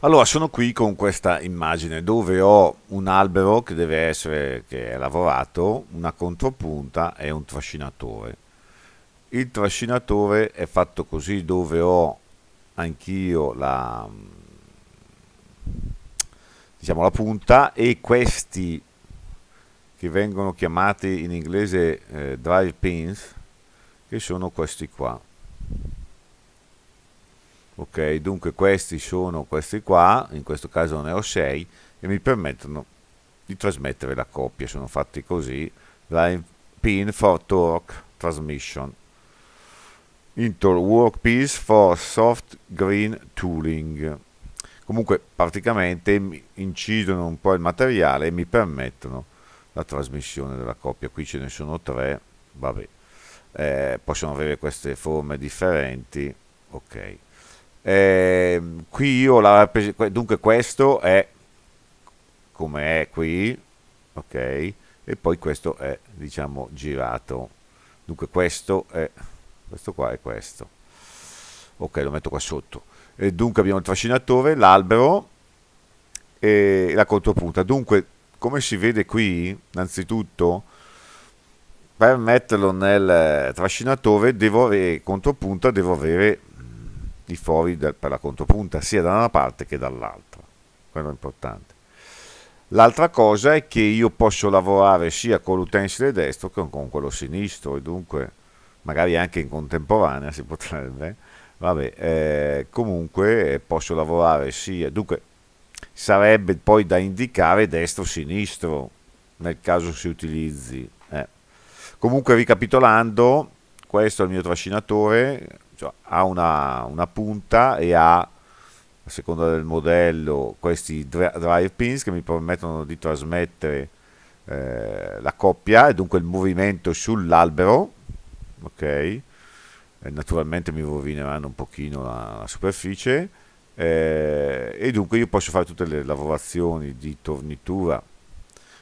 Allora, sono qui con questa immagine dove ho un albero che deve essere che è lavorato, una contropunta e un trascinatore. Il trascinatore è fatto così dove ho anch'io la, diciamo, la punta e questi che vengono chiamati in inglese eh, drive pins che sono questi qua ok dunque questi sono questi qua in questo caso ne ho 6 e mi permettono di trasmettere la coppia sono fatti così live pin for torque transmission into workpiece for soft green tooling comunque praticamente incidono un po' il materiale e mi permettono la trasmissione della coppia qui ce ne sono tre vabbè eh, possono avere queste forme differenti ok eh, qui io la dunque questo è come è qui, ok? E poi questo è diciamo girato. Dunque questo è questo qua è questo. Ok, lo metto qua sotto. E dunque abbiamo il trascinatore, l'albero e la contropunta. Dunque, come si vede qui, innanzitutto per metterlo nel trascinatore devo avere contropunta devo avere di fuori del, per la contropunta, sia da una parte che dall'altra. Quello è importante. L'altra cosa è che io posso lavorare sia con l'utensile destro che con quello sinistro e dunque magari anche in contemporanea si potrebbe, vabbè, eh, comunque eh, posso lavorare sia, dunque sarebbe poi da indicare destro-sinistro nel caso si utilizzi. Eh. Comunque ricapitolando, questo è il mio trascinatore, cioè, ha una, una punta e ha a seconda del modello, questi drive pins che mi permettono di trasmettere eh, la coppia e dunque il movimento sull'albero, ok? E eh, naturalmente mi rovineranno un pochino la, la superficie eh, e dunque io posso fare tutte le lavorazioni di tornitura.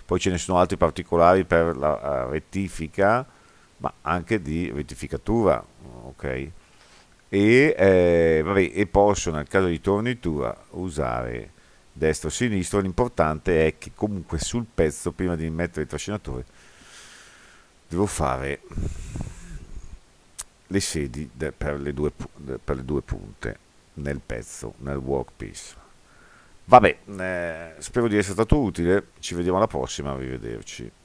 Poi ce ne sono altri particolari per la rettifica, ma anche di rettificatura, ok? e, eh, vabbè, e posso nel caso di tornitura usare destro o sinistro l'importante è che comunque sul pezzo prima di mettere il trascinatore devo fare le sedi de, per, le due, de, per, le due, punte nel pezzo, nel workpiece vabbè, eh, spero di essere stato utile ci vediamo alla prossima, arrivederci